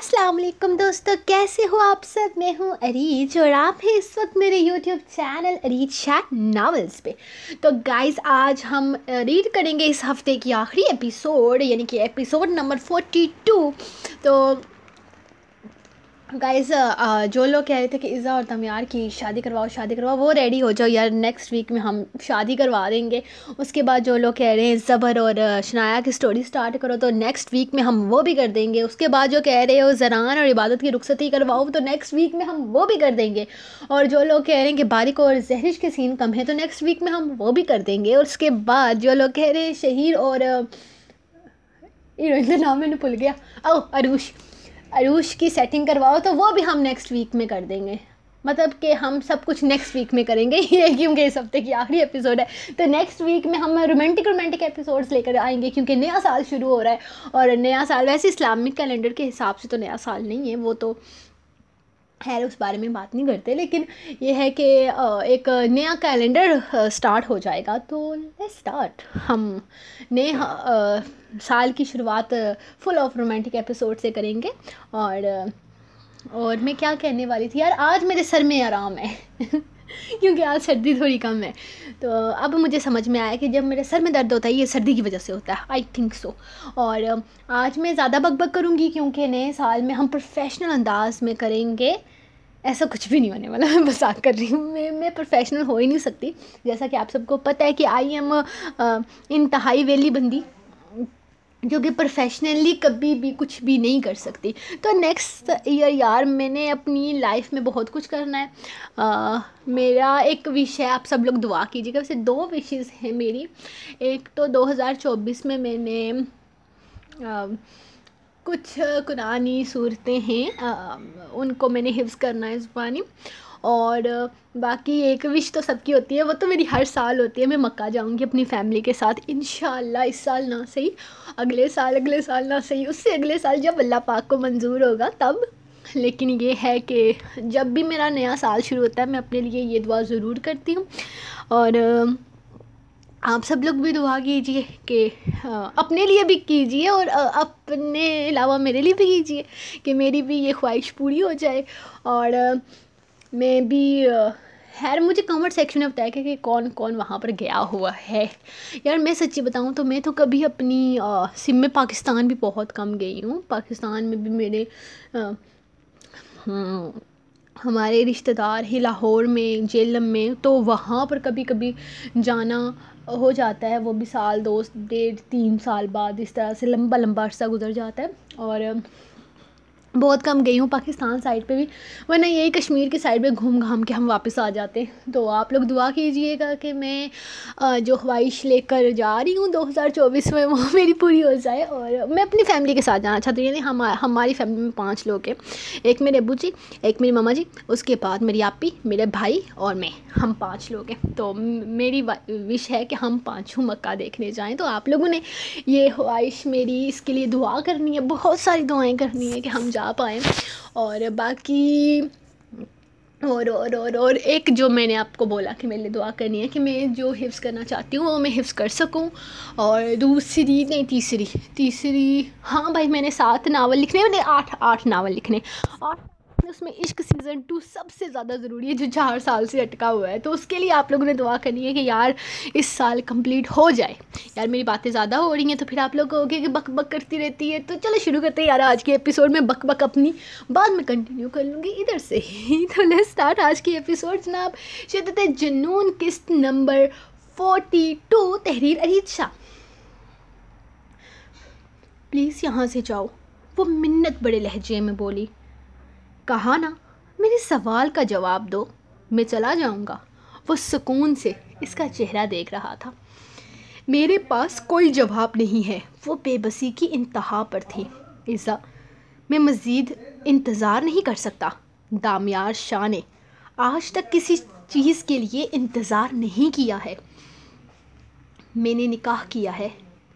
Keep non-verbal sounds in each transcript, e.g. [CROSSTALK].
अस्सलाम वालेकुम दोस्तों कैसे हो आप सब मैं हूँ अरीज और आप हैं इस वक्त मेरे YouTube channel Areej Shah novels पे तो गाइस आज हम रीड करेंगे इस हफ्ते की आखिरी एपिसोड यानी कि एपिसोड नंबर फोर्टी टू तो गाइस uh, uh, जो लोग कह रहे थे कि इज़ा और तमियार की शादी करवाओ शादी करवाओ वो रेडी हो जाओ यार नेक्स्ट वीक में हम शादी करवा देंगे उसके बाद जो लोग कह रहे हैं ज़बर और uh, शनाया की स्टोरी स्टार्ट करो तो नेक्स्ट वीक में हम वो भी कर देंगे उसके बाद जो कह रहे हो जरान और इबादत की रुखसती करवाओ तो नेक्स्ट वीक में हम वो भी कर देंगे और जो लोग कह रहे हैं कि बारिक और जहरिश के सीन कम है तो नेक्स्ट वीक में हम वो भी कर देंगे और उसके बाद जो लोग कह रहे हैं शहीर और हीरोइन का नाम मैंने भूल गया ओ अरूश अरूश की सेटिंग करवाओ तो वो भी हम नेक्स्ट वीक में कर देंगे मतलब कि हम सब कुछ नेक्स्ट वीक में करेंगे [LAUGHS] ये क्योंकि इस हफ्ते की आखिरी एपिसोड है तो नेक्स्ट वीक में हम रोमांटिक रोमांटिक एपिसोड्स लेकर आएंगे क्योंकि नया साल शुरू हो रहा है और नया साल वैसे इस्लामिक कैलेंडर के हिसाब से तो नया साल नहीं है वो तो खैर उस बारे में बात नहीं करते लेकिन ये है कि एक नया कैलेंडर स्टार्ट हो जाएगा तो लेट्स स्टार्ट हम नए साल की शुरुआत फुल ऑफ रोमांटिक एपिसोड से करेंगे और और मैं क्या कहने वाली थी यार आज मेरे सर में आराम है [LAUGHS] क्योंकि आज सर्दी थोड़ी कम है तो अब मुझे समझ में आया कि जब मेरे सर में दर्द होता है ये सर्दी की वजह से होता है आई थिंक सो और आज मैं ज़्यादा बकबक करूँगी क्योंकि नए साल में हम प्रोफेशनल अंदाज में करेंगे ऐसा कुछ भी नहीं होने वाला मैं मजाक कर रही हूँ मैं मैं प्रोफेशनल हो ही नहीं सकती जैसा कि आप सबको पता है कि आई एम इंतहाई वेली बंदी जो कि प्रोफेशनली कभी भी कुछ भी नहीं कर सकती तो नेक्स्ट ईयर यार मैंने अपनी लाइफ में बहुत कुछ करना है आ, मेरा एक विश है आप सब लोग दुआ कीजिएगा वैसे दो विशेज़ हैं मेरी एक तो 2024 में मैंने आ, कुछ कुरानी सूरतें हैं उनको मैंने हिफ्ज़ करना है ज़ुबानी और बाकी एक विश तो सबकी होती है वो तो मेरी हर साल होती है मैं मक्का जाऊंगी अपनी फैमिली के साथ इन इस साल ना सही अगले साल अगले साल ना सही उससे अगले साल जब अल्लाह पाक को मंजूर होगा तब लेकिन ये है कि जब भी मेरा नया साल शुरू होता है मैं अपने लिए ये दुआ ज़रूर करती हूँ और आप सब लोग भी दुआ कीजिए कि अपने लिए भी कीजिए और अपने अलावा मेरे लिए भी कीजिए कि मेरी भी ये ख्वाहिश पूरी हो जाए और मैं भी खैर मुझे कमेंट सेक्शन में बताया गया कि कौन कौन वहाँ पर गया हुआ है यार मैं सच्ची बताऊँ तो मैं तो कभी अपनी सिम में पाकिस्तान भी बहुत कम गई हूँ पाकिस्तान में भी मेरे आ, हम्म, हमारे रिश्तेदार हैं लाहौर में जेलम में तो वहाँ पर कभी कभी जाना हो जाता है वो भी साल दो डेढ़ तीन साल बाद इस तरह से लंबा लंबा अर्सा गुज़र जाता है और बहुत कम गई हूँ पाकिस्तान साइड पे भी वरना यही कश्मीर की साइड पे घूम घाम के हम वापस आ जाते हैं तो आप लोग दुआ कीजिएगा कि मैं जो ख्वाहिश लेकर जा रही हूँ 2024 में वो मेरी पूरी हो जाए और मैं अपनी फैमिली के साथ जाना चाहती हूँ यानी हम हमारी फैमिली में पाँच लोग हैं एक मेरे अबू जी एक मेरी मामा जी उसके बाद मेरी आपी मेरे भाई और मैं हम पाँच लोग हैं तो मेरी विश है कि हम पाँचों मक्का देखने जाएँ तो आप लोगों ने ये ख्वाहिश मेरी इसके लिए दुआ करनी है बहुत सारी दुआएँ करनी है कि हम जा पाए और बाकी और और और और एक जो मैंने आपको बोला कि मेरे लिए दुआ करनी है कि मैं जो हिफ्स करना चाहती हूँ वो मैं हिफ्स कर सकूँ और दूसरी नहीं तीसरी तीसरी हाँ भाई मैंने सात नावल लिखने मैंने आठ आठ नावल लिखने आठ उसमें इश्क सीज़न टू सबसे ज़्यादा ज़रूरी है जो चार साल से अटका हुआ है तो उसके लिए आप लोगों ने दुआ करनी है कि यार इस साल कंप्लीट हो जाए यार मेरी बातें ज़्यादा हो रही हैं तो फिर आप लोग कहोगे कि बक बक करती रहती है तो चलो शुरू करते हैं यार आज के एपिसोड में बक बक अपनी बाद में कंटिन्यू कर लूँगी इधर से ही [LAUGHS] तो ले स्टार्ट आज के एपिसोड जनाब शिदत जुनून किस्त नंबर फोर्टी टू तहरीर अरीद शाह प्लीज़ यहाँ से जाओ वो मिन्नत बड़े लहजे में बोली कहा ना मेरे सवाल का जवाब दो मैं चला जाऊँगा वो सुकून से इसका चेहरा देख रहा था मेरे पास कोई जवाब नहीं है वो बेबसी की इंतहा पर थी ईज़ा मैं मज़ीद इंतज़ार नहीं कर सकता दामियार शाह ने आज तक किसी चीज़ के लिए इंतज़ार नहीं किया है मैंने निकाह किया है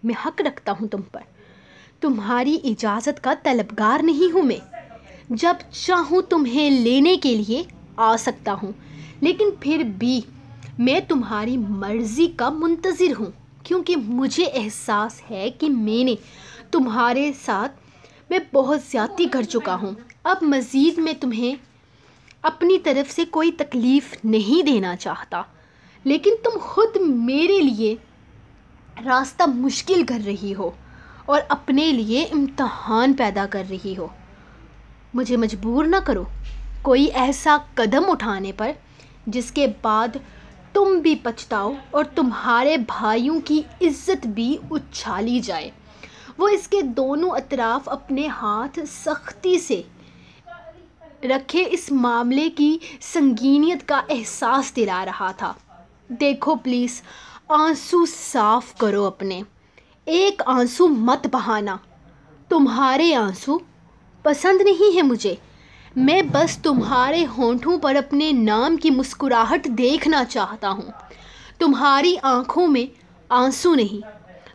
मैं हक रखता हूँ तुम पर तुम्हारी इजाज़त का तलबगार नहीं हूँ मैं जब चाहूँ तुम्हें लेने के लिए आ सकता हूँ लेकिन फिर भी मैं तुम्हारी मर्ज़ी का मुंतज़िर हूँ क्योंकि मुझे एहसास है कि मैंने तुम्हारे साथ मैं बहुत ज़्यादा कर चुका हूँ अब मज़ीद मैं तुम्हें अपनी तरफ से कोई तकलीफ़ नहीं देना चाहता लेकिन तुम खुद मेरे लिए रास्ता मुश्किल कर रही हो और अपने लिए इम्तहान पैदा कर रही हो मुझे मजबूर ना करो कोई ऐसा कदम उठाने पर जिसके बाद तुम भी पछताओ और तुम्हारे भाइयों की इज्जत भी उछाली जाए वो इसके दोनों अतराफ़ अपने हाथ सख्ती से रखे इस मामले की संगीनियत का एहसास दिला रहा था देखो प्लीज़ आंसू साफ करो अपने एक आंसू मत बहाना तुम्हारे आंसू पसंद नहीं है मुझे मैं बस तुम्हारे होंठों पर अपने नाम की मुस्कुराहट देखना चाहता हूँ तुम्हारी आँखों में आंसू नहीं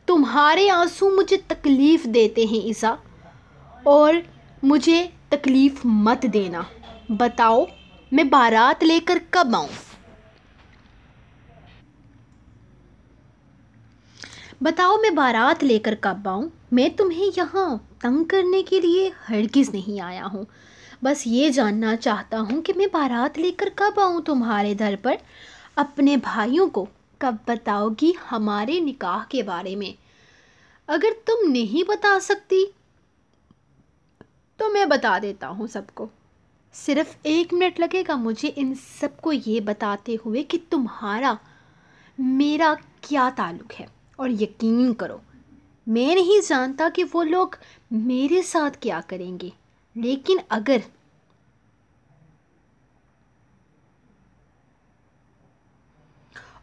तुम्हारे आंसू मुझे तकलीफ़ देते हैं ईसा और मुझे तकलीफ़ मत देना बताओ मैं बारात लेकर कब आऊँ बताओ मैं बारात लेकर कब आऊँ मैं तुम्हें यहाँ तंग करने के लिए हरगिज़ नहीं आया हूँ बस ये जानना चाहता हूँ कि मैं बारात लेकर कब आऊँ तुम्हारे घर पर अपने भाइयों को कब बताओगी हमारे निकाह के बारे में अगर तुम नहीं बता सकती तो मैं बता देता हूँ सबको सिर्फ एक मिनट लगेगा मुझे इन सबको ये बताते हुए कि तुम्हारा मेरा क्या ताल्लुक़ है और यकीन करो मैं नहीं जानता कि वो लोग मेरे साथ क्या करेंगे लेकिन अगर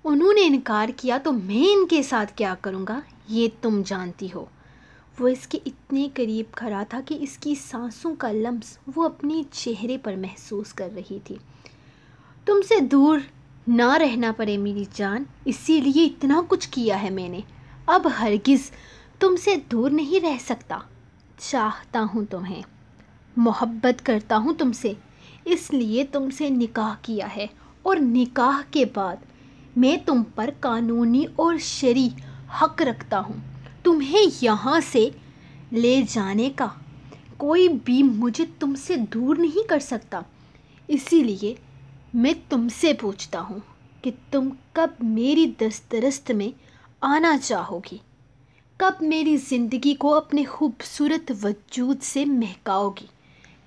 उन्होंने इनकार किया तो मैं इनके साथ क्या करूँगा ये तुम जानती हो वो इसके इतने करीब खड़ा था कि इसकी सांसों का लम्स वो अपने चेहरे पर महसूस कर रही थी तुमसे दूर ना रहना पड़े मेरी जान इसीलिए इतना कुछ किया है मैंने अब हरगिज़ तुमसे दूर नहीं रह सकता चाहता हूँ तुम्हें मोहब्बत करता हूँ तुमसे इसलिए तुमसे निकाह किया है और निकाह के बाद मैं तुम पर कानूनी और शरी हक रखता हूँ तुम्हें यहाँ से ले जाने का कोई भी मुझे तुमसे दूर नहीं कर सकता इसीलिए मैं तुमसे पूछता हूँ कि तुम कब मेरी दस्तरस्त में आना चाहोगी कब मेरी ज़िंदगी को अपने खूबसूरत वजूद से महकाओगी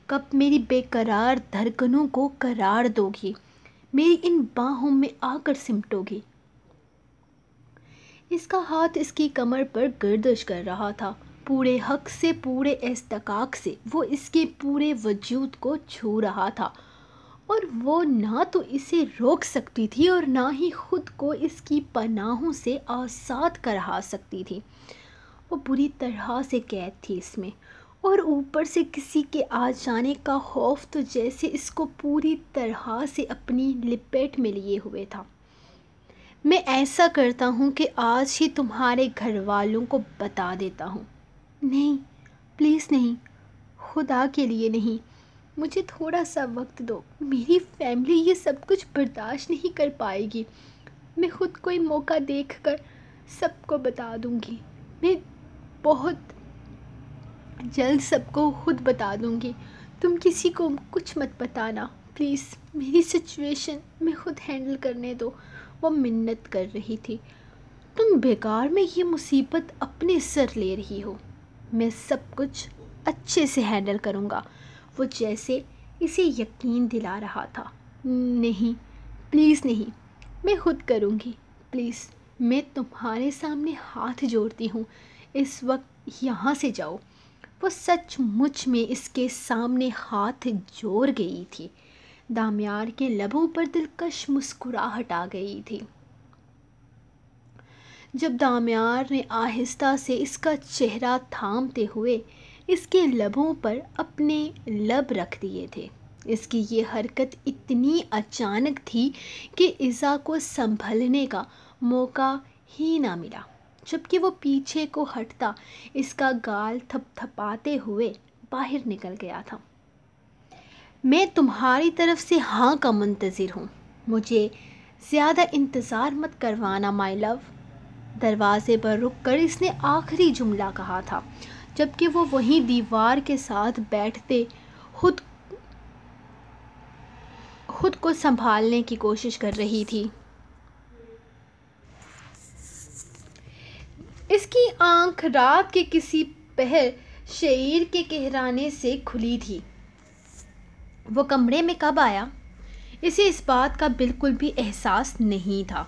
कब मेरी बेकरार धड़कनों को करार दोगी मेरी इन बाहों में आकर सिमटोगी इसका हाथ इसकी कमर पर गर्दश कर रहा था पूरे हक से पूरे एस्तकाक से वो इसके पूरे वजूद को छू रहा था और वो ना तो इसे रोक सकती थी और ना ही ख़ुद को इसकी पनाहों से आज़ाद करा सकती थी वो बुरी तरह से कैद थी इसमें और ऊपर से किसी के आ जाने का खौफ तो जैसे इसको पूरी तरह से अपनी लिपेट में लिए हुए था मैं ऐसा करता हूँ कि आज ही तुम्हारे घर वालों को बता देता हूँ नहीं प्लीज़ नहीं खुदा के लिए नहीं मुझे थोड़ा सा वक्त दो मेरी फैमिली ये सब कुछ बर्दाश्त नहीं कर पाएगी मैं ख़ुद कोई मौका देख कर सबको बता दूँगी मैं बहुत जल्द सबको खुद बता दूँगी तुम किसी को कुछ मत बताना प्लीज़ मेरी सिचुएशन मैं खुद हैंडल करने दो वो मिन्नत कर रही थी तुम बेकार में ये मुसीबत अपने सर ले रही हो मैं सब कुछ अच्छे से हैंडल करूँगा वो जैसे इसे यकीन दिला रहा था नहीं प्लीज़ नहीं मैं खुद करूँगी प्लीज़ मैं तुम्हारे सामने हाथ जोड़ती हूँ इस वक्त यहाँ से जाओ वो सचमुच में इसके सामने हाथ जोड़ गई थी दामयार के लबों पर दिलकश मुस्कुराहट आ गई थी जब दामयार ने आहिस्ता से इसका चेहरा थामते हुए इसके लबों पर अपने लब रख दिए थे इसकी ये हरकत इतनी अचानक थी कि ईज़ा को संभलने का मौका ही ना मिला जबकि वो पीछे को हटता इसका गाल थपथपाते हुए बाहर निकल गया था मैं तुम्हारी तरफ से हाँ का मंतजिर हूँ मुझे ज़्यादा इंतज़ार मत करवाना माई लव दरवाज़े पर रुक कर इसने आखिरी जुमला कहा था जबकि वो वहीं दीवार के साथ बैठते खुद खुद को संभालने की कोशिश कर रही थी इसकी आँख रात के किसी पहर शेर के कहराने से खुली थी वो कमरे में कब आया इसे इस बात का बिल्कुल भी एहसास नहीं था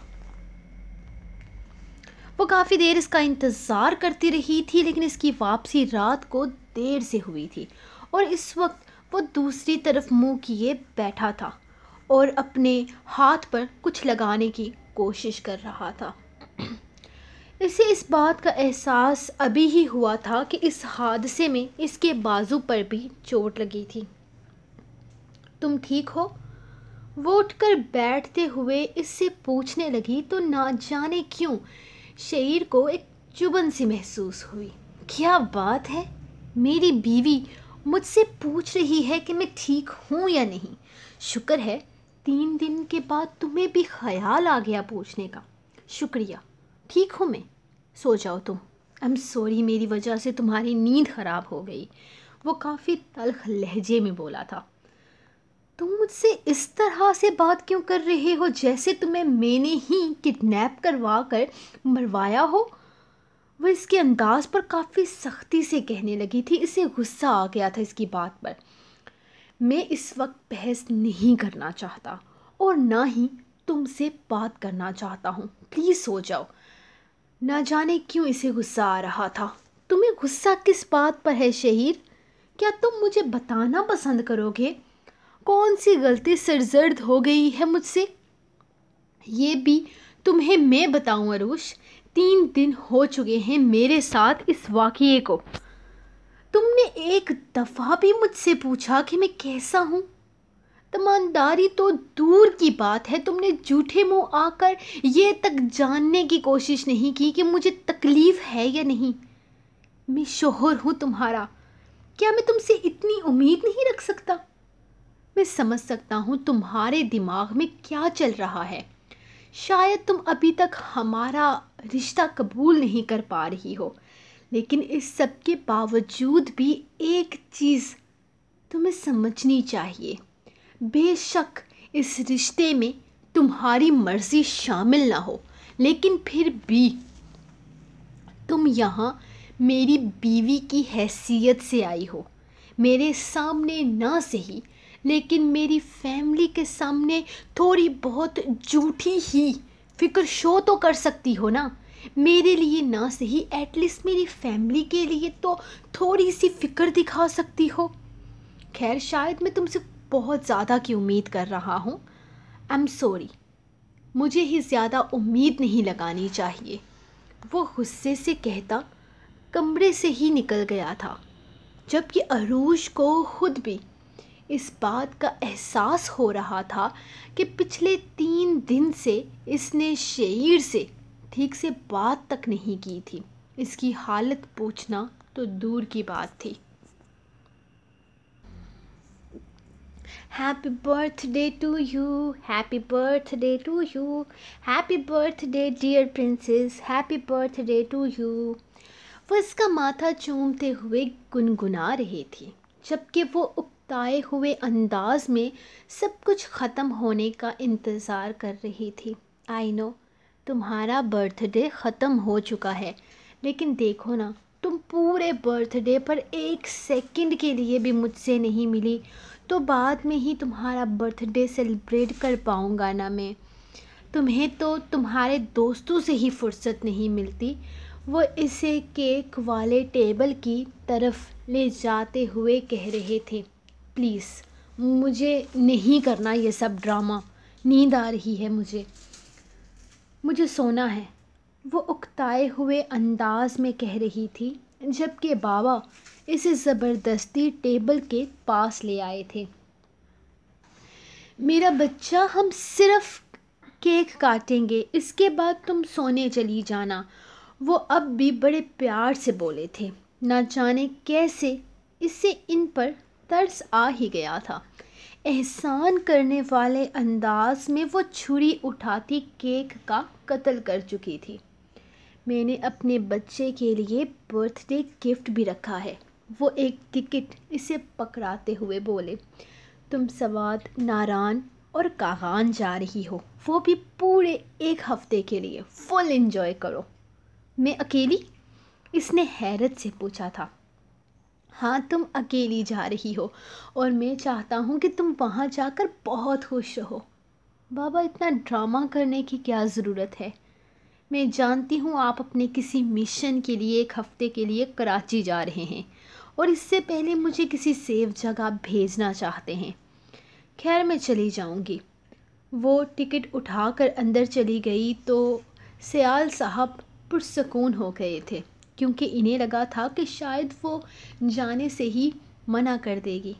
वो काफ़ी देर इसका इंतज़ार करती रही थी लेकिन इसकी वापसी रात को देर से हुई थी और इस वक्त वो दूसरी तरफ मुंह किए बैठा था और अपने हाथ पर कुछ लगाने की कोशिश कर रहा था इसे इस बात का एहसास अभी ही हुआ था कि इस हादसे में इसके बाजू पर भी चोट लगी थी तुम ठीक हो वो उठकर बैठते हुए इससे पूछने लगी तो ना जाने क्यों शरीर को एक चुबन सी महसूस हुई क्या बात है मेरी बीवी मुझसे पूछ रही है कि मैं ठीक हूँ या नहीं शुक्र है तीन दिन के बाद तुम्हें भी ख्याल आ गया पूछने का शुक्रिया ठीक हूँ मैं सो जाओ तुम आई एम सॉरी मेरी वजह से तुम्हारी नींद ख़राब हो गई वो काफ़ी तलख लहजे में बोला था तुम मुझसे इस तरह से बात क्यों कर रहे हो जैसे तुम्हें मैंने ही किडनैप करवा कर मरवाया हो वह इसके अंदाज पर काफ़ी सख्ती से कहने लगी थी इसे गुस्सा आ गया था इसकी बात पर मैं इस वक्त बहस नहीं करना चाहता और ना ही तुमसे बात करना चाहता हूँ प्लीज़ सो जाओ न जाने क्यों इसे गुस्सा आ रहा था तुम्हें गुस्सा किस बात पर है शहीर क्या तुम मुझे बताना पसंद करोगे कौन सी गलती सरजर्द हो गई है मुझसे ये भी तुम्हें मैं बताऊं अरुष तीन दिन हो चुके हैं मेरे साथ इस वाक़े को तुमने एक दफ़ा भी मुझसे पूछा कि मैं कैसा हूँ तमानदारी तो दूर की बात है तुमने झूठे मुंह आकर ये तक जानने की कोशिश नहीं की कि मुझे तकलीफ़ है या नहीं मैं शोहर हूँ तुम्हारा क्या मैं तुमसे इतनी उम्मीद नहीं रख सकता मैं समझ सकता हूँ तुम्हारे दिमाग में क्या चल रहा है शायद तुम अभी तक हमारा रिश्ता कबूल नहीं कर पा रही हो लेकिन इस सब के बावजूद भी एक चीज़ तुम्हें समझनी चाहिए बेशक इस रिश्ते में तुम्हारी मर्ज़ी शामिल ना हो लेकिन फिर भी तुम यहाँ मेरी बीवी की हैसियत से आई हो मेरे सामने ना सही लेकिन मेरी फैमिली के सामने थोड़ी बहुत झूठी ही फिक्र शो तो कर सकती हो ना मेरे लिए ना सही एटलीस्ट मेरी फैमिली के लिए तो थोड़ी सी फिक्र दिखा सकती हो खैर शायद मैं तुमसे बहुत ज़्यादा की उम्मीद कर रहा हूँ आई एम सॉरी मुझे ही ज़्यादा उम्मीद नहीं लगानी चाहिए वो गुस्से से कहता कमरे से ही निकल गया था जबकि अरूज को खुद भी इस बात का एहसास हो रहा था कि पिछले तीन दिन से इसने शेर से ठीक से बात तक नहीं की थी इसकी हालत पूछना तो दूर की बात थी happy birthday to you happy birthday to you happy birthday dear princess happy birthday to you वो इसका माथा चूमते हुए गुनगुना रही थी जबकि वो उकताए हुए अंदाज में सब कुछ ख़त्म होने का इंतज़ार कर रही थी आई नो तुम्हारा बर्थडे ख़त्म हो चुका है लेकिन देखो ना तुम पूरे बर्थडे पर एक सेकंड के लिए भी मुझसे नहीं मिली तो बाद में ही तुम्हारा बर्थडे सेलिब्रेट कर पाऊँगा ना मैं तुम्हें तो तुम्हारे दोस्तों से ही फुर्सत नहीं मिलती वो इसे केक वाले टेबल की तरफ ले जाते हुए कह रहे थे प्लीज़ मुझे नहीं करना ये सब ड्रामा नींद आ रही है मुझे मुझे सोना है वो उकताए हुए अंदाज में कह रही थी जबकि बाबा इसे ज़बरदस्ती टेबल के पास ले आए थे मेरा बच्चा हम सिर्फ केक काटेंगे इसके बाद तुम सोने चली जाना वो अब भी बड़े प्यार से बोले थे ना जाने कैसे इससे इन पर तरस आ ही गया था एहसान करने वाले अंदाज में वो छुरी उठाती केक का कत्ल कर चुकी थी मैंने अपने बच्चे के लिए बर्थडे गिफ्ट भी रखा है वो एक टिकट इसे पकड़ाते हुए बोले तुम सवाद नारान और कागान जा रही हो वो भी पूरे एक हफ्ते के लिए फुल इन्जॉय करो मैं अकेली इसने हैरत से पूछा था हाँ तुम अकेली जा रही हो और मैं चाहता हूँ कि तुम वहाँ जाकर बहुत खुश रहो बाबा इतना ड्रामा करने की क्या ज़रूरत है मैं जानती हूँ आप अपने किसी मिशन के लिए एक हफ़्ते के लिए कराची जा रहे हैं और इससे पहले मुझे किसी सेफ जगह भेजना चाहते हैं खैर मैं चली जाऊँगी वो टिकट उठाकर अंदर चली गई तो सयाल साहब पुरसकून हो गए थे क्योंकि इन्हें लगा था कि शायद वो जाने से ही मना कर देगी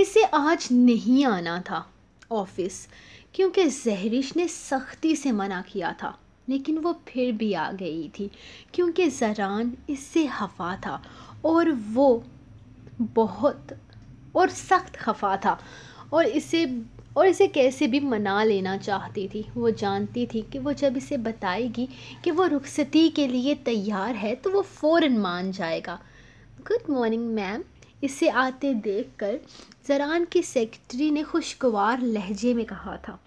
इसे आज नहीं आना था ऑफिस क्योंकि जहरिश ने सख्ती से मना किया था लेकिन वो फिर भी आ गई थी क्योंकि जरान इससे खफ़ा था और वो बहुत और सख्त खफा था और इसे और इसे कैसे भी मना लेना चाहती थी वो जानती थी कि वो जब इसे बताएगी कि वो रुखसती के लिए तैयार है तो वो फ़ौर मान जाएगा गुड मॉर्निंग मैम इसे आते देख कर जरान की सेक्रेटरी ने खुशगवार लहजे में कहा था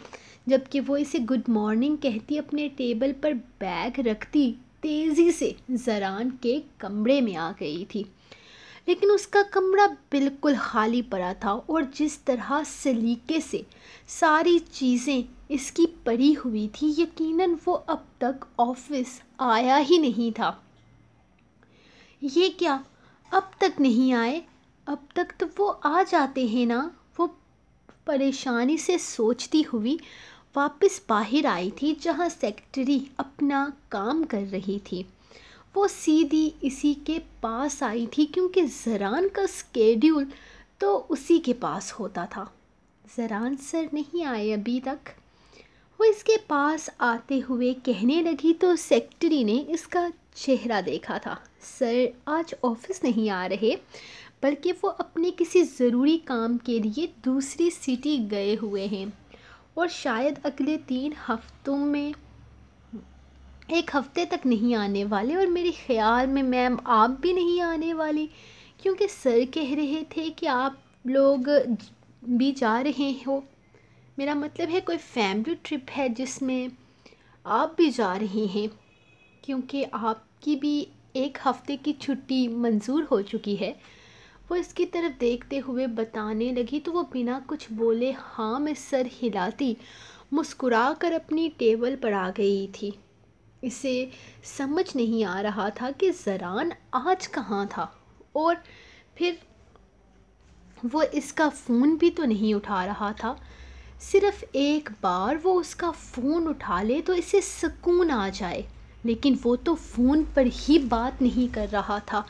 जबकि वो इसे गुड मॉर्निंग कहती अपने टेबल पर बैग रखती तेज़ी से जरान के कमरे में आ गई थी लेकिन उसका कमरा बिल्कुल खाली पड़ा था और जिस तरह सलीके से सारी चीज़ें इसकी पड़ी हुई थी यकीनन वो अब तक ऑफिस आया ही नहीं था ये क्या अब तक नहीं आए अब तक तो वो आ जाते हैं ना वो परेशानी से सोचती हुई वापस बाहर आई थी जहाँ सेक्रेटरी अपना काम कर रही थी वो सीधी इसी के पास आई थी क्योंकि जरान का स्केड्यूल तो उसी के पास होता था जरान सर नहीं आए अभी तक वो इसके पास आते हुए कहने लगी तो सेक्रेटरी ने इसका चेहरा देखा था सर आज ऑफिस नहीं आ रहे बल्कि वो अपने किसी ज़रूरी काम के लिए दूसरी सिटी गए हुए हैं और शायद अगले तीन हफ्तों में एक हफ्ते तक नहीं आने वाले और मेरे ख़्याल में मैम आप भी नहीं आने वाली क्योंकि सर कह रहे थे कि आप लोग भी जा रहे हो मेरा मतलब है कोई फैमिली ट्रिप है जिसमें आप भी जा रहे हैं क्योंकि आपकी भी एक हफ़्ते की छुट्टी मंजूर हो चुकी है वो इसकी तरफ देखते हुए बताने लगी तो वो बिना कुछ बोले हाँ में सर हिलाती मुस्कुराकर कर अपनी टेबल पर आ गई थी इसे समझ नहीं आ रहा था कि जरान आज कहाँ था और फिर वो इसका फ़ोन भी तो नहीं उठा रहा था सिर्फ एक बार वो उसका फ़ोन उठा ले तो इसे सुकून आ जाए लेकिन वो तो फ़ोन पर ही बात नहीं कर रहा था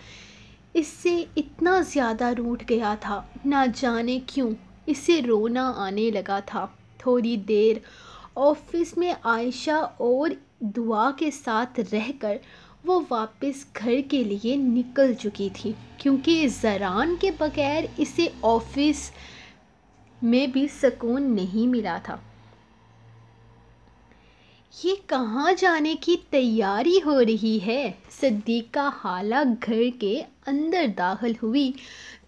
इससे इतना ज़्यादा रूठ गया था ना जाने क्यों इसे रोना आने लगा था थोड़ी देर ऑफिस में आयशा और दुआ के साथ रहकर वो वापस घर के लिए निकल चुकी थी क्योंकि जरान के बगैर इसे ऑफिस में भी सुकून नहीं मिला था ये कहाँ जाने की तैयारी हो रही है सद्दीका हाला घर के अंदर दाखिल हुई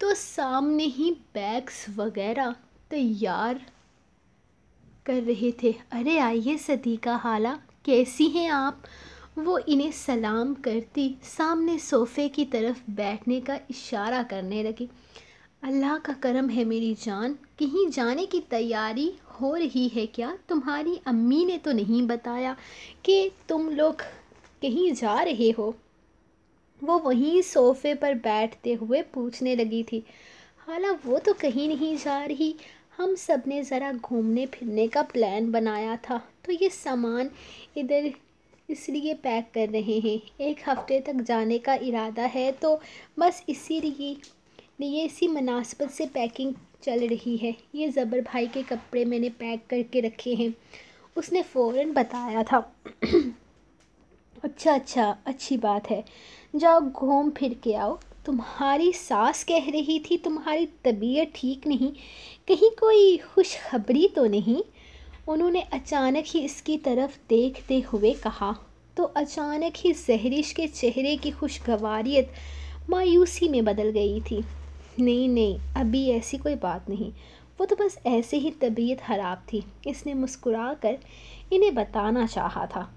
तो सामने ही बैग्स वगैरह तैयार कर रहे थे अरे आइए सदीका हाला कैसी हैं आप वो इन्हें सलाम करती सामने सोफ़े की तरफ बैठने का इशारा करने लगी अल्लाह का करम है मेरी जान कहीं जाने की तैयारी हो रही है क्या तुम्हारी अम्मी ने तो नहीं बताया कि तुम लोग कहीं जा रहे हो वो वहीं सोफे पर बैठते हुए पूछने लगी थी हाला वो तो कहीं नहीं जा रही हम सब ने ज़रा घूमने फिरने का प्लान बनाया था तो ये सामान इधर इसलिए पैक कर रहे हैं एक हफ़्ते तक जाने का इरादा है तो बस इसी लिए इसी मुनासबत से पैकिंग चल रही है ये ज़बर भाई के कपड़े मैंने पैक करके रखे हैं उसने फ़ौरन बताया था [CLEARS THROAT] अच्छा अच्छा अच्छी बात है जाओ घूम फिर के आओ तुम्हारी सास कह रही थी तुम्हारी तबीयत ठीक नहीं कहीं कोई खुशखबरी तो नहीं उन्होंने अचानक ही इसकी तरफ देखते हुए कहा तो अचानक ही जहरिश के चेहरे की खुशगवारियत मायूसी में बदल गई थी नहीं नहीं अभी ऐसी कोई बात नहीं वो तो बस ऐसे ही तबीयत ख़राब थी इसने मुस्कुरा कर इन्हें बताना चाहा था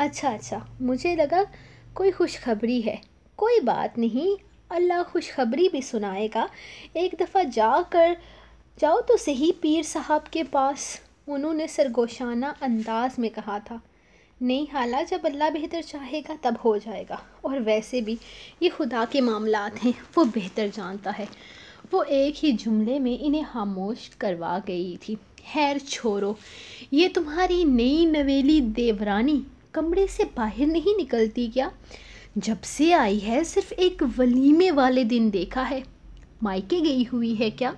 अच्छा अच्छा मुझे लगा कोई खुशखबरी है कोई बात नहीं अल्लाह खुशखबरी भी सुनाएगा एक दफ़ा जा कर जाओ तो सही पीर साहब के पास उन्होंने सरगोशाना अंदाज में कहा था नहीं हाला जब अल्लाह बेहतर चाहेगा तब हो जाएगा और वैसे भी ये खुदा के मामलात हैं वो बेहतर जानता है वो एक ही जुमले में इन्हें खामोश करवा गई थी खैर छोरो ये तुम्हारी नई नवेली देवरानी कमरे से बाहर नहीं निकलती क्या जब से आई है सिर्फ एक वलीमे वाले दिन देखा है मायके गई हुई है क्या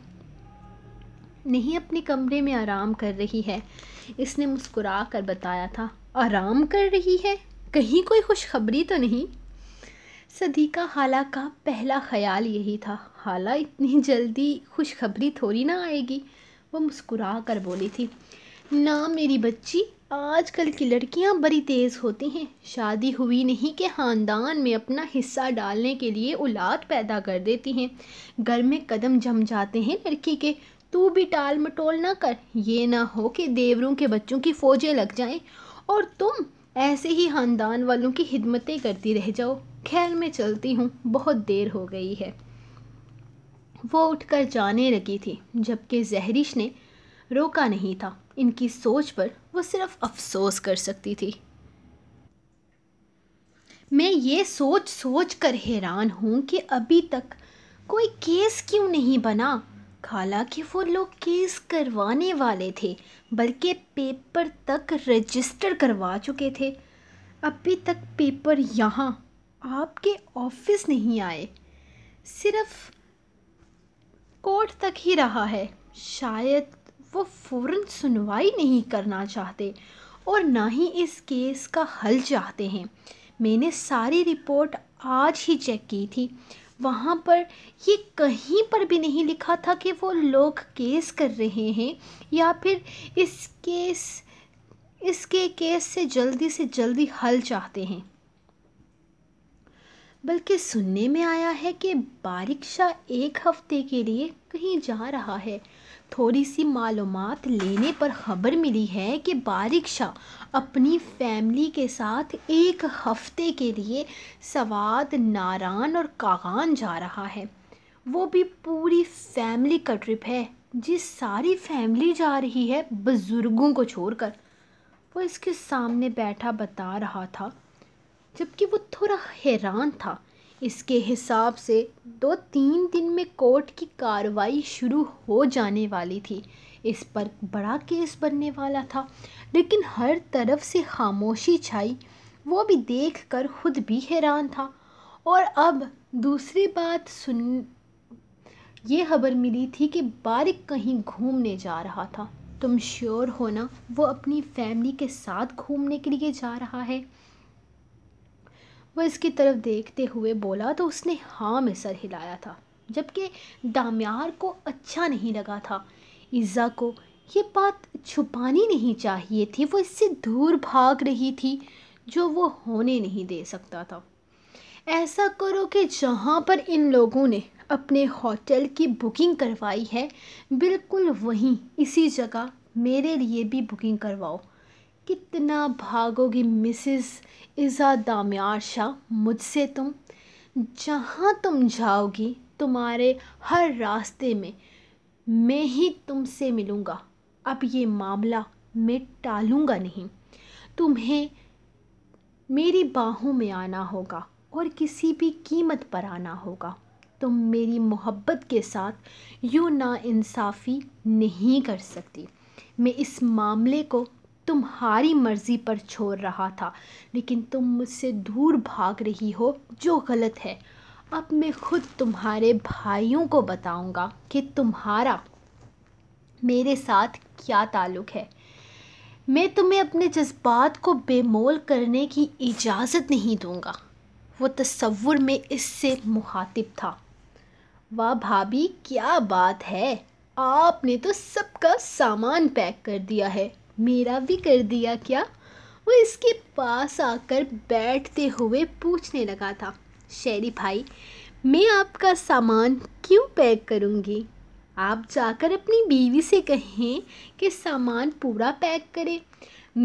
नहीं अपने कमरे में आराम कर रही है इसने मुस्कुरा कर बताया था आराम कर रही है कहीं कोई खुशखबरी तो नहीं सदीका हाला का पहला ख्याल यही था हाला इतनी जल्दी खुशखबरी थोड़ी ना आएगी वो मुस्कुरा कर बोली थी ना मेरी बच्ची आजकल की लड़कियां बड़ी तेज़ होती हैं शादी हुई नहीं कि ख़ानदान में अपना हिस्सा डालने के लिए औलाद पैदा कर देती हैं घर में कदम जम जाते हैं लड़की के तू भी टाल मटोल ना कर ये ना हो कि देवरों के बच्चों की फ़ौजें लग जाएं और तुम ऐसे ही ख़ानदान वालों की हिदमतें करती रह जाओ खैर मैं चलती हूँ बहुत देर हो गई है वो उठकर जाने लगी थी जबकि जहरिश ने रोका नहीं था इनकी सोच पर वो सिर्फ अफसोस कर सकती थी मैं ये सोच सोच कर हैरान हूँ कि अभी तक कोई केस क्यों नहीं बना हालांकि वो लोग केस करवाने वाले थे बल्कि पेपर तक रजिस्टर करवा चुके थे अभी तक पेपर यहाँ आपके ऑफिस नहीं आए सिर्फ कोर्ट तक ही रहा है शायद वो फ़ौर सुनवाई नहीं करना चाहते और ना ही इस केस का हल चाहते हैं मैंने सारी रिपोर्ट आज ही चेक की थी वहाँ पर ये कहीं पर भी नहीं लिखा था कि वो लोग केस कर रहे हैं या फिर इस केस इसके केस से जल्दी से जल्दी हल चाहते हैं बल्कि सुनने में आया है कि बारिक शाह एक हफ्ते के लिए कहीं जा रहा है थोड़ी सी मालूम लेने पर ख़बर मिली है कि बारिक शाह अपनी फैमिली के साथ एक हफ़्ते के लिए सवाद नारान और कागान जा रहा है वो भी पूरी फैमिली का ट्रिप है जिस सारी फैमिली जा रही है बुज़ुर्गों को छोड़कर वो इसके सामने बैठा बता रहा था जबकि वो थोड़ा हैरान था इसके हिसाब से दो तीन दिन में कोर्ट की कार्रवाई शुरू हो जाने वाली थी इस पर बड़ा केस बनने वाला था लेकिन हर तरफ से खामोशी छाई वो भी देख कर खुद भी हैरान था और अब दूसरी बात सुन ये खबर मिली थी कि बारिक कहीं घूमने जा रहा था तुम श्योर हो ना वो अपनी फैमिली के साथ घूमने के लिए जा रहा है वह इसकी तरफ देखते हुए बोला तो उसने हाँ में सर हिलाया था जबकि दाम्यार को अच्छा नहीं लगा था इज़ा को ये बात छुपानी नहीं चाहिए थी वो इससे दूर भाग रही थी जो वो होने नहीं दे सकता था ऐसा करो कि जहाँ पर इन लोगों ने अपने होटल की बुकिंग करवाई है बिल्कुल वहीं इसी जगह मेरे लिए भी बुकिंग करवाओ कितना भागोगी मिसिस इज़ा दामयार शाह मुझसे तुम जहाँ तुम जाओगी तुम्हारे हर रास्ते में मैं ही तुमसे मिलूँगा अब ये मामला मैं टालूँगा नहीं तुम्हें मेरी बाहों में आना होगा और किसी भी कीमत पर आना होगा तुम मेरी मोहब्बत के साथ यूँ ना इंसाफ़ी नहीं कर सकती मैं इस मामले को तुम्हारी मर्ज़ी पर छोड़ रहा था लेकिन तुम मुझसे दूर भाग रही हो जो गलत है अब मैं खुद तुम्हारे भाइयों को बताऊंगा कि तुम्हारा मेरे साथ क्या ताल्लुक़ है मैं तुम्हें अपने जज्बात को बेमोल करने की इजाज़त नहीं दूंगा वो तस्वुर में इससे मुखातिब था वाह भाभी क्या बात है आपने तो सबका सामान पैक कर दिया है मेरा भी कर दिया क्या वो इसके पास आकर बैठते हुए पूछने लगा था शेरी भाई मैं आपका सामान क्यों पैक करूँगी आप जाकर अपनी बीवी से कहें कि सामान पूरा पैक करें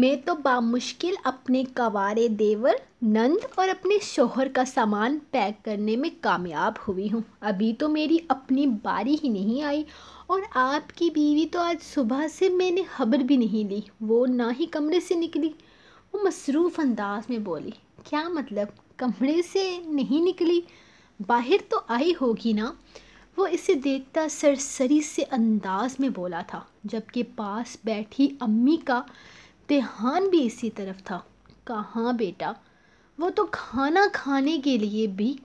मैं तो बामुश्किल अपने कवारे देवर नंद और अपने शोहर का सामान पैक करने में कामयाब हुई हूँ अभी तो मेरी अपनी बारी ही नहीं आई और आपकी बीवी तो आज सुबह से मैंने खबर भी नहीं ली वो ना ही कमरे से निकली वो मसरूफ़ अंदाज में बोली क्या मतलब कमरे से नहीं निकली बाहर तो आई होगी ना वो इसे देखता सरसरी से अंदाज में बोला था जबकि पास बैठी अम्मी का देहान भी इसी तरफ था कहाँ बेटा वो तो खाना खाने के लिए भी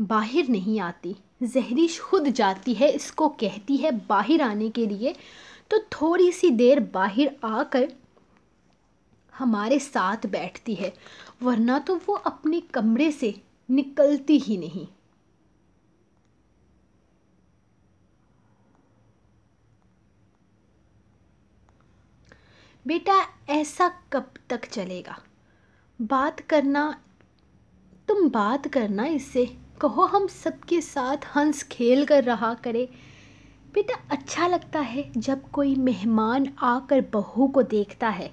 बाहर नहीं आती जहरीश खुद जाती है इसको कहती है बाहर आने के लिए तो थोड़ी सी देर बाहर आकर हमारे साथ बैठती है वरना तो वो अपने कमरे से निकलती ही नहीं बेटा ऐसा कब तक चलेगा बात करना तुम बात करना इससे कहो हम सबके साथ हंस खेल कर रहा करे बेटा अच्छा लगता है जब कोई मेहमान आकर बहू को देखता है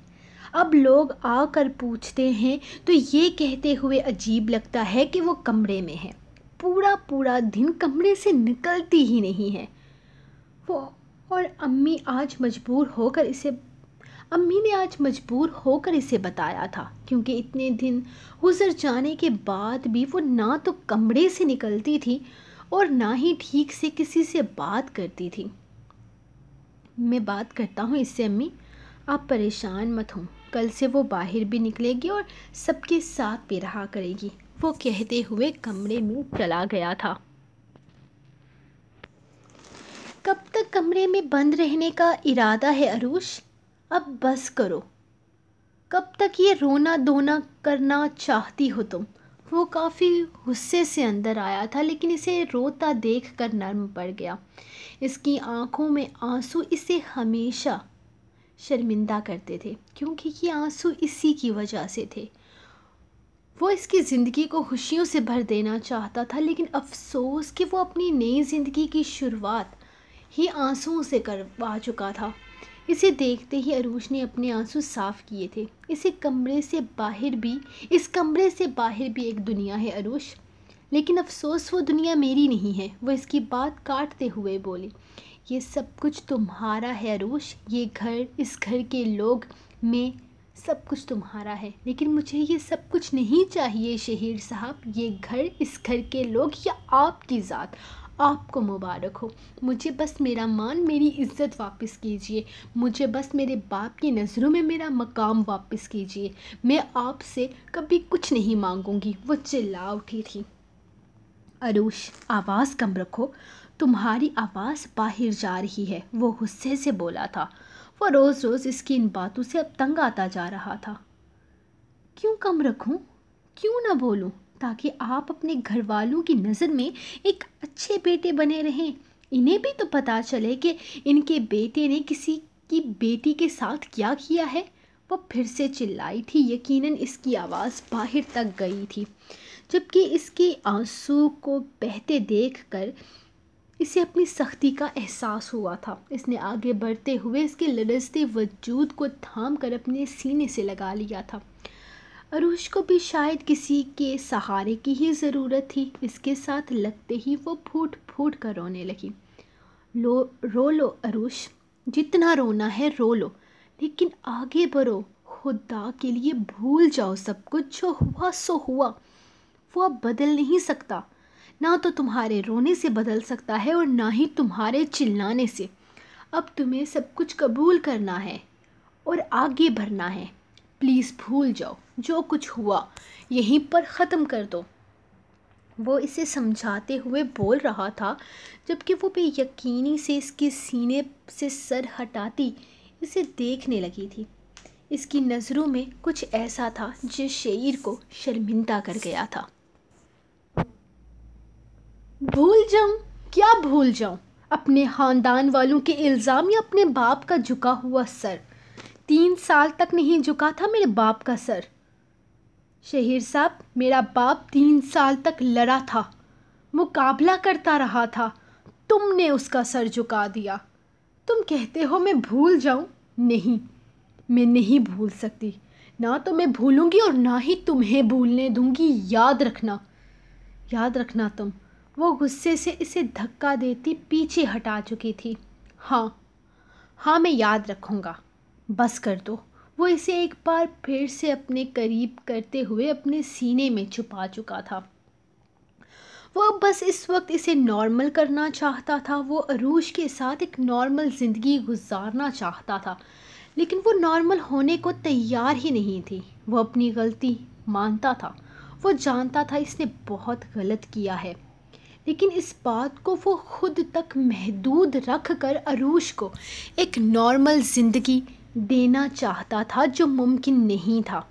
अब लोग आकर पूछते हैं तो ये कहते हुए अजीब लगता है कि वो कमरे में है पूरा पूरा दिन कमरे से निकलती ही नहीं है वो और अम्मी आज मजबूर होकर इसे अम्मी ने आज मजबूर होकर इसे बताया था क्योंकि इतने दिन गुजर जाने के बाद भी वो ना तो कमरे से निकलती थी और ना ही ठीक से किसी से बात करती थी मैं बात करता हूँ इससे अम्मी आप परेशान मत हों कल से वो बाहर भी निकलेगी और सबके साथ भी रहा करेगी वो कहते हुए कमरे में चला गया था कब तक कमरे में बंद रहने का इरादा है अरूश अब बस करो कब तक ये रोना धोना करना चाहती हो तुम वो काफ़ी गुस्से से अंदर आया था लेकिन इसे रोता देख कर नर्म पड़ गया इसकी आंखों में आंसू इसे हमेशा शर्मिंदा करते थे क्योंकि ये आंसू इसी की वजह से थे वो इसकी ज़िंदगी को खुशियों से भर देना चाहता था लेकिन अफसोस कि वो अपनी नई ज़िंदगी की शुरुआत ही आंसुओं से करवा चुका था इसे देखते ही अरूज ने अपने आंसू साफ किए थे इसे कमरे से बाहर भी इस कमरे से बाहर भी एक दुनिया है अरूज लेकिन अफसोस वो दुनिया मेरी नहीं है वो इसकी बात काटते हुए बोले ये सब कुछ तुम्हारा है अरूश ये घर इस घर के लोग में सब कुछ तुम्हारा है लेकिन मुझे ये सब कुछ नहीं चाहिए शहीर साहब ये घर इस घर के लोग या आपकी ज़ात आपको मुबारक हो मुझे बस मेरा मान मेरी इज़्ज़त वापस कीजिए मुझे बस मेरे बाप की नज़रों में मेरा मकाम वापस कीजिए मैं आपसे कभी कुछ नहीं मांगूंगी वो चिल्ला उठी थी अरूश आवाज़ कम रखो तुम्हारी आवाज़ बाहर जा रही है वो गुस्से से बोला था वो रोज़ रोज़ इसकी इन बातों से अब तंग आता जा रहा था क्यों कम रखूं क्यों ना बोलूं ताकि आप अपने घर वालों की नज़र में एक अच्छे बेटे बने रहें इन्हें भी तो पता चले कि इनके बेटे ने किसी की बेटी के साथ क्या किया है वो फिर से चिल्लाई थी यकीनन इसकी आवाज़ बाहर तक गई थी जबकि इसके आंसू को बहते देखकर इसे अपनी सख्ती का एहसास हुआ था इसने आगे बढ़ते हुए इसके लड़सते वजूद को थाम कर अपने सीने से लगा लिया था अरूश को भी शायद किसी के सहारे की ही ज़रूरत थी इसके साथ लगते ही वो फूट फूट कर रोने लगी लो रो लो अरुष जितना रोना है रो लो लेकिन आगे बढ़ो खुदा के लिए भूल जाओ सब कुछ जो हुआ सो हुआ वो अब बदल नहीं सकता ना तो तुम्हारे रोने से बदल सकता है और ना ही तुम्हारे चिल्लाने से अब तुम्हें सब कुछ कबूल करना है और आगे बढ़ना है प्लीज़ भूल जाओ जो कुछ हुआ यहीं पर ख़त्म कर दो वो इसे समझाते हुए बोल रहा था जबकि वो यकीनी से इसके सीने से सर हटाती इसे देखने लगी थी इसकी नज़रों में कुछ ऐसा था जो शेर को शर्मिंदा कर गया था भूल जाऊँ क्या भूल जाऊँ अपने ख़ानदान वालों के इल्ज़ाम या अपने बाप का झुका हुआ सर तीन साल तक नहीं झुका था मेरे बाप का सर शहीर साहब मेरा बाप तीन साल तक लड़ा था मुकाबला करता रहा था तुमने उसका सर झुका दिया तुम कहते हो मैं भूल जाऊं नहीं मैं नहीं भूल सकती ना तो मैं भूलूंगी और ना ही तुम्हें भूलने दूंगी याद रखना याद रखना तुम वो गुस्से से इसे धक्का देती पीछे हटा चुकी थी हाँ हाँ मैं याद रखूँगा बस कर दो वो इसे एक बार फिर से अपने करीब करते हुए अपने सीने में छुपा चुका था वो बस इस वक्त इसे नॉर्मल करना चाहता था वो अरूज के साथ एक नॉर्मल ज़िंदगी गुजारना चाहता था लेकिन वो नॉर्मल होने को तैयार ही नहीं थी वो अपनी गलती मानता था वो जानता था इसने बहुत गलत किया है लेकिन इस बात को वो खुद तक महदूद रख कर अरूज को एक नॉर्मल ज़िंदगी देना चाहता था जो मुमकिन नहीं था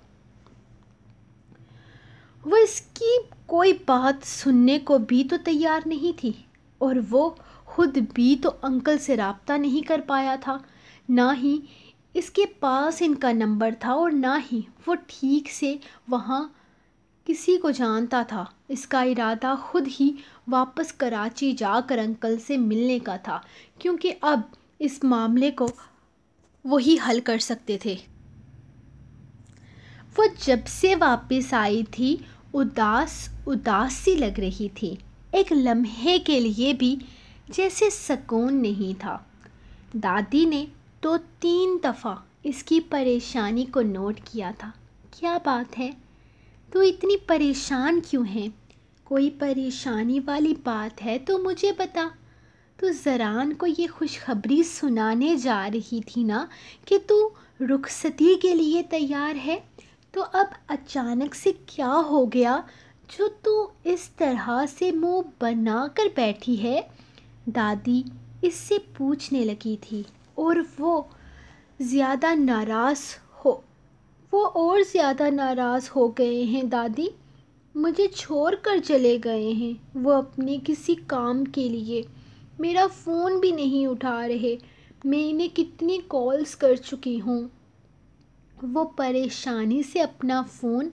वह इसकी कोई बात सुनने को भी तो तैयार नहीं थी और वो खुद भी तो अंकल से रबता नहीं कर पाया था ना ही इसके पास इनका नंबर था और ना ही वो ठीक से वहाँ किसी को जानता था इसका इरादा खुद ही वापस कराची जाकर अंकल से मिलने का था क्योंकि अब इस मामले को वो ही हल कर सकते थे वो जब से वापस आई थी उदास उदास सी लग रही थी एक लम्हे के लिए भी जैसे सकून नहीं था दादी ने तो तीन दफ़ा इसकी परेशानी को नोट किया था क्या बात है तो इतनी परेशान क्यों है कोई परेशानी वाली बात है तो मुझे बता तो जरान को ये खुशखबरी सुनाने जा रही थी ना कि तू रुखसती के लिए तैयार है तो अब अचानक से क्या हो गया जो तू इस तरह से मुंह बना कर बैठी है दादी इससे पूछने लगी थी और वो ज़्यादा नाराज़ हो वो और ज़्यादा नाराज़ हो गए हैं दादी मुझे छोड़ कर चले गए हैं वो अपने किसी काम के लिए मेरा फ़ोन भी नहीं उठा रहे मैं इन्हें कितनी कॉल्स कर चुकी हूँ वो परेशानी से अपना फ़ोन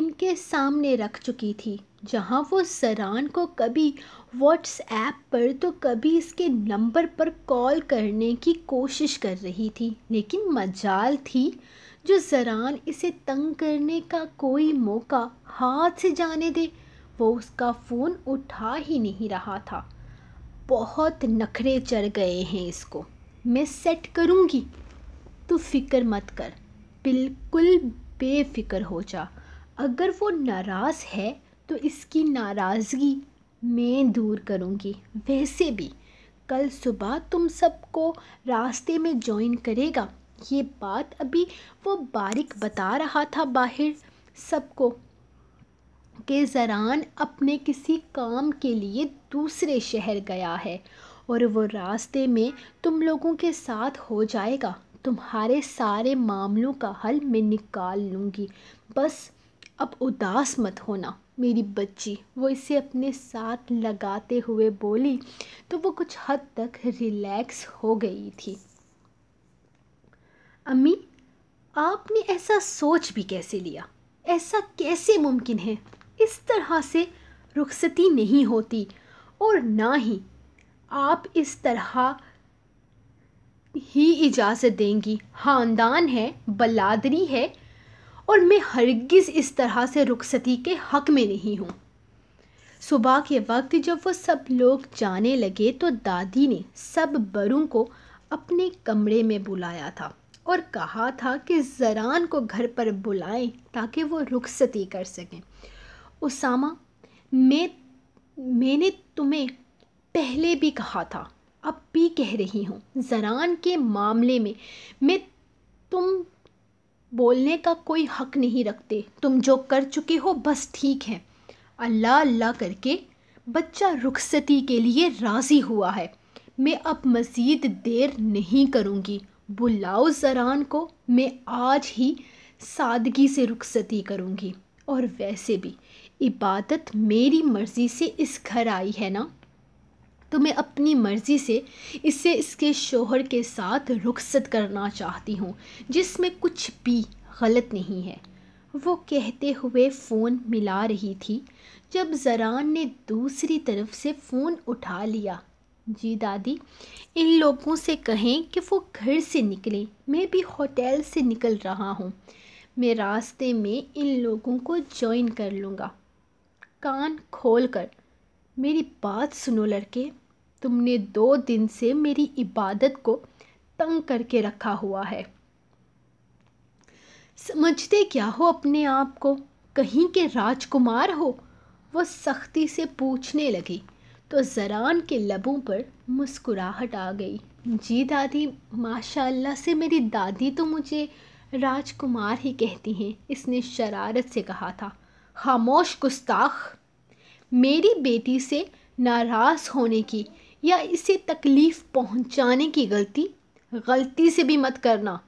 इनके सामने रख चुकी थी जहाँ वो सरान को कभी व्हाट्सएप पर तो कभी इसके नंबर पर कॉल करने की कोशिश कर रही थी लेकिन मजाल थी जो सरान इसे तंग करने का कोई मौका हाथ से जाने दे वो उसका फ़ोन उठा ही नहीं रहा था बहुत नखरे चढ़ गए हैं इसको मैं सेट करूँगी तू फिक्र मत कर बिल्कुल बेफिक्र हो जा अगर वो नाराज़ है तो इसकी नाराज़गी मैं दूर करूँगी वैसे भी कल सुबह तुम सबको रास्ते में ज्वाइन करेगा ये बात अभी वो बारिक बता रहा था बाहर सबको के जरान अपने किसी काम के लिए दूसरे शहर गया है और वो रास्ते में तुम लोगों के साथ हो जाएगा तुम्हारे सारे मामलों का हल मैं निकाल लूँगी बस अब उदास मत होना मेरी बच्ची वो इसे अपने साथ लगाते हुए बोली तो वो कुछ हद तक रिलैक्स हो गई थी अम्मी आपने ऐसा सोच भी कैसे लिया ऐसा कैसे मुमकिन है इस तरह से रुखसती नहीं होती और ना ही आप इस तरह ही इजाज़त देंगी ख़ानदान है बलादरी है और मैं हरगिज़ इस तरह से रुखसती के हक़ में नहीं हूँ सुबह के वक्त जब वो सब लोग जाने लगे तो दादी ने सब बरों को अपने कमरे में बुलाया था और कहा था कि ज़रान को घर पर बुलाएं ताकि वो रुखसती कर सकें उसामा मैं मैंने तुम्हें पहले भी कहा था अब भी कह रही हूँ जरान के मामले में मैं तुम बोलने का कोई हक नहीं रखते तुम जो कर चुके हो बस ठीक है अल्लाह अल्लाह करके बच्चा रुखसती के लिए राज़ी हुआ है मैं अब मज़ीद देर नहीं करूँगी बुलाओ जरान को मैं आज ही सादगी से रुखसती करूँगी और वैसे भी इबादत मेरी मर्ज़ी से इस घर आई है ना तो मैं अपनी मर्ज़ी से इसे इसके शोहर के साथ रुखसत करना चाहती हूँ जिसमें कुछ भी गलत नहीं है वो कहते हुए फ़ोन मिला रही थी जब जरान ने दूसरी तरफ से फ़ोन उठा लिया जी दादी इन लोगों से कहें कि वो घर से निकलें मैं भी होटल से निकल रहा हूँ मैं रास्ते में इन लोगों को जॉइन कर लूँगा कान खोल कर मेरी बात सुनो लड़के तुमने दो दिन से मेरी इबादत को तंग करके रखा हुआ है समझते क्या हो अपने आप को कहीं के राजकुमार हो वो सख्ती से पूछने लगी तो जरान के लबों पर मुस्कुराहट आ गई जी दादी माशाल्लाह से मेरी दादी तो मुझे राजकुमार ही कहती हैं इसने शरारत से कहा था खामोश गुस्ताख मेरी बेटी से नाराज़ होने की या इसे तकलीफ़ पहुंचाने की गलती गलती से भी मत करना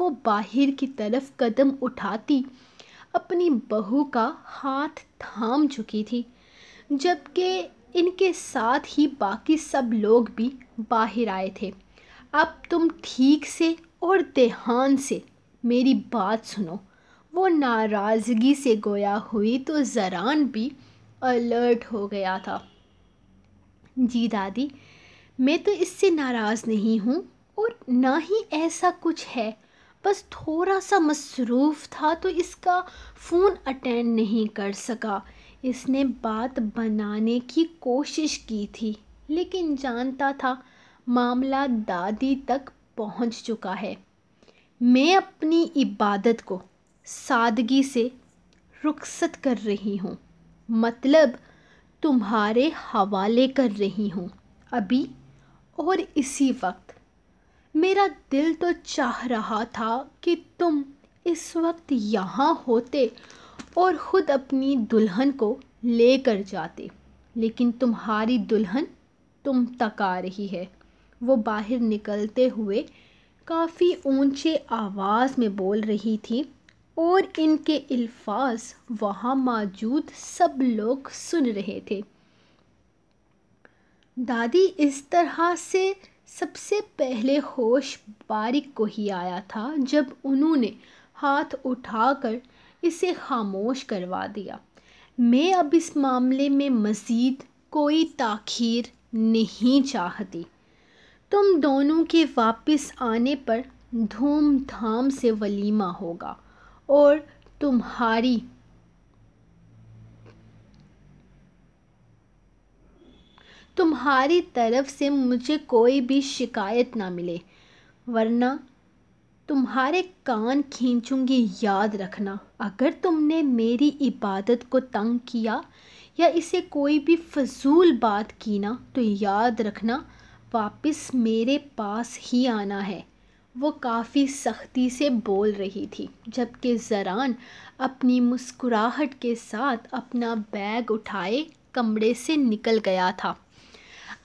वो बाहर की तरफ कदम उठाती अपनी बहू का हाथ थाम चुकी थी जबकि इनके साथ ही बाकी सब लोग भी बाहर आए थे अब तुम ठीक से और देहान से मेरी बात सुनो वो नाराज़गी से गोया हुई तो ज़रान भी अलर्ट हो गया था जी दादी मैं तो इससे नाराज़ नहीं हूँ और ना ही ऐसा कुछ है बस थोड़ा सा मसरूफ़ था तो इसका फ़ोन अटेंड नहीं कर सका इसने बात बनाने की कोशिश की थी लेकिन जानता था मामला दादी तक पहुंच चुका है मैं अपनी इबादत को सादगी से रुखसत कर रही हूँ मतलब तुम्हारे हवाले कर रही हूँ अभी और इसी वक्त मेरा दिल तो चाह रहा था कि तुम इस वक्त यहाँ होते और ख़ुद अपनी दुल्हन को ले कर जाते लेकिन तुम्हारी दुल्हन तुम तक आ रही है वो बाहर निकलते हुए काफ़ी ऊंचे आवाज़ में बोल रही थी और इनके अल्फाज वहाँ मौजूद सब लोग सुन रहे थे दादी इस तरह से सबसे पहले होश बारिक को ही आया था जब उन्होंने हाथ उठाकर इसे खामोश करवा दिया मैं अब इस मामले में मज़ीद कोई ताखीर नहीं चाहती तुम दोनों के वापस आने पर धूमधाम से वलीमा होगा और तुम्हारी तुम्हारी तरफ से मुझे कोई भी शिकायत ना मिले वरना तुम्हारे कान खींचूंगी याद रखना अगर तुमने मेरी इबादत को तंग किया या इसे कोई भी फजूल बात की ना तो याद रखना वापस मेरे पास ही आना है वो काफ़ी सख्ती से बोल रही थी जबकि ज़रान अपनी मुस्कुराहट के साथ अपना बैग उठाए कमरे से निकल गया था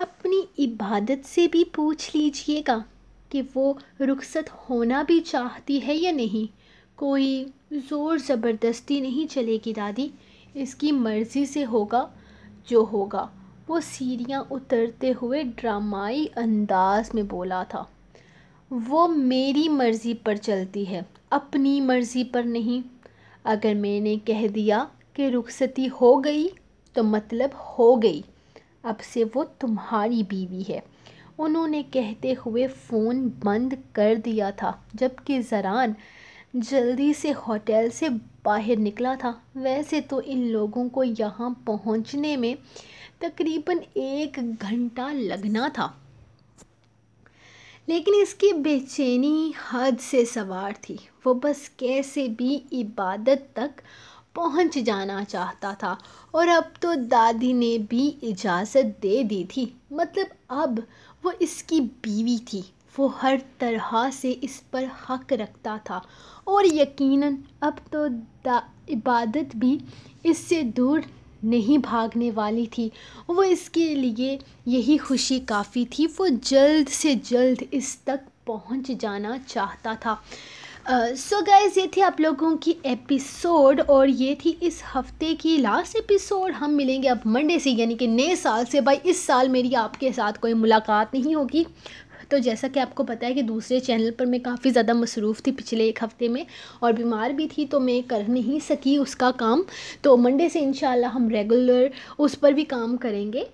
अपनी इबादत से भी पूछ लीजिएगा कि वो रुखसत होना भी चाहती है या नहीं कोई ज़ोर ज़बरदस्ती नहीं चलेगी दादी इसकी मर्ज़ी से होगा जो होगा वो सीढ़ियाँ उतरते हुए ड्रामाई अंदाज में बोला था वो मेरी मर्ज़ी पर चलती है अपनी मर्ज़ी पर नहीं अगर मैंने कह दिया कि रुखसती हो गई तो मतलब हो गई अब से वो तुम्हारी बीवी है उन्होंने कहते हुए फ़ोन बंद कर दिया था जबकि जरान जल्दी से होटल से बाहर निकला था वैसे तो इन लोगों को यहाँ पहुँचने में तकरीबन एक घंटा लगना था लेकिन इसकी बेचैनी हद से सवार थी वो बस कैसे भी इबादत तक पहुंच जाना चाहता था और अब तो दादी ने भी इजाज़त दे दी थी मतलब अब वो इसकी बीवी थी वो हर तरह से इस पर हक रखता था और यकीनन अब तो इबादत भी इससे दूर नहीं भागने वाली थी वो इसके लिए यही खुशी काफ़ी थी वो जल्द से जल्द इस तक पहुंच जाना चाहता था सो uh, गाइज़ so ये थी आप लोगों की एपिसोड और ये थी इस हफ्ते की लास्ट एपिसोड हम मिलेंगे अब मंडे से यानी कि नए साल से भाई इस साल मेरी आपके साथ कोई मुलाकात नहीं होगी तो जैसा कि आपको पता है कि दूसरे चैनल पर मैं काफ़ी ज़्यादा मसरूफ़ थी पिछले एक हफ़्ते में और बीमार भी थी तो मैं कर नहीं सकी उसका काम तो मंडे से इन हम रेगुलर उस पर भी काम करेंगे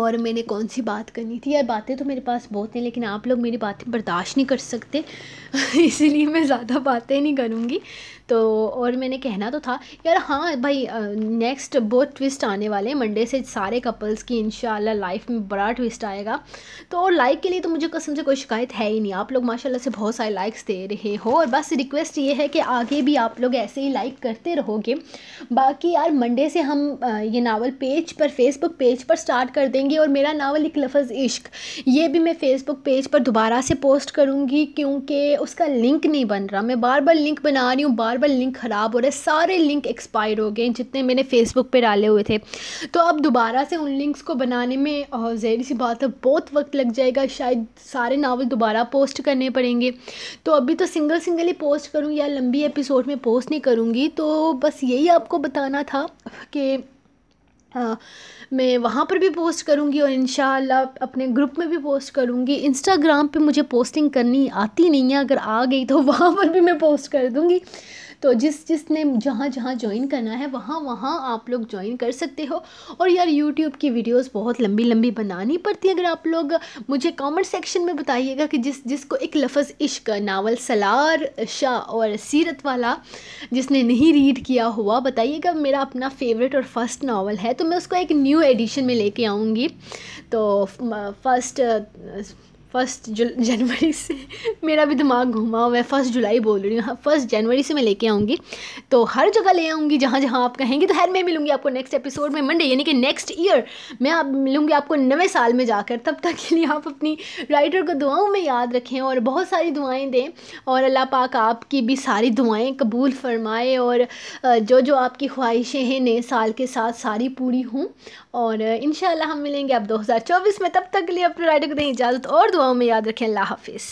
और मैंने कौन सी बात करनी थी यार बातें तो मेरे पास बहुत हैं लेकिन आप लोग मेरी बातें बर्दाश्त नहीं कर सकते [LAUGHS] इसीलिए मैं ज़्यादा बातें नहीं करूँगी तो और मैंने कहना तो था यार हाँ भाई नेक्स्ट बहुत ट्विस्ट आने वाले हैं मंडे से सारे कपल्स की इन लाइफ में बड़ा ट्विस्ट आएगा तो लाइक के लिए तो मुझे कसम से कोई शिकायत है ही नहीं आप लोग माशाल्लाह से बहुत सारे लाइक्स दे रहे हो और बस रिक्वेस्ट ये है कि आगे भी आप लोग ऐसे ही लाइक करते रहोगे बाकी यार मंडे से हम ये नावल पेज पर फेसबुक पेज पर स्टार्ट कर देंगे और मेरा नावल एक लफज इश्क ये भी मैं फेसबुक पेज पर दोबारा से पोस्ट करूँगी क्योंकि उसका लिंक नहीं बन रहा मैं बार बार लिंक बना रही हूँ बार बार लिंक ख़राब हो रहे सारे लिंक एक्सपायर हो गए जितने मैंने फेसबुक पे डाले हुए थे तो अब दोबारा से उन लिंक्स को बनाने में जहरी सी बात है बहुत वक्त लग जाएगा शायद सारे नावल दोबारा पोस्ट करने पड़ेंगे तो अभी तो सिंगल सिंगल ही पोस्ट करूँ या लंबी एपिसोड में पोस्ट नहीं करूँगी तो बस यही आपको बताना था कि आ, मैं वहाँ पर भी पोस्ट करूँगी और इन अपने ग्रुप में भी पोस्ट करूँगी इंस्टाग्राम पे मुझे पोस्टिंग करनी आती नहीं है अगर आ गई तो वहाँ पर भी मैं पोस्ट कर दूँगी तो जिस जिसने जहाँ जहाँ ज्वाइन करना है वहाँ वहाँ आप लोग ज्वाइन कर सकते हो और यार यूट्यूब की वीडियोस बहुत लंबी लंबी बनानी पड़ती है अगर आप लोग मुझे कमेंट सेक्शन में बताइएगा कि जिस जिसको एक लफ्ज़ इश्क नावल सलार शाह और सीरत वाला जिसने नहीं रीड किया हुआ बताइएगा मेरा अपना फेवरेट और फर्स्ट नावल है तो मैं उसको एक न्यू एडिशन में लेके आऊँगी तो फर्स्ट फर्स्ट जनवरी से मेरा भी दिमाग घूमा हुआ है फ़र्स्ट जुलाई बोल रही हूँ हाँ, फर्स्ट जनवरी से मैं लेके आऊँगी तो हर जगह ले आऊँगी जहाँ जहाँ आप कहेंगे तो हर मैं मिलूँगी आपको नेक्स्ट एपिसोड में मंडे यानी कि नेक्स्ट ईयर मैं आप मिलूँगी आपको नवे साल में जाकर तब तक के लिए आप अपनी राइटर को दुआओं में याद रखें और बहुत सारी दुआएँ दें और अल्लाह पाक आपकी भी सारी दुआएँ कबूल फरमाए और जो जो आपकी ख्वाहिशें हैं नए साल के साथ सारी पूरी हों और इन हम मिलेंगे आप 2024 में तब तक के लिए अपने राइडर को दें इजाज़त और दुआओं में याद रखें अल्लाह हाफिज़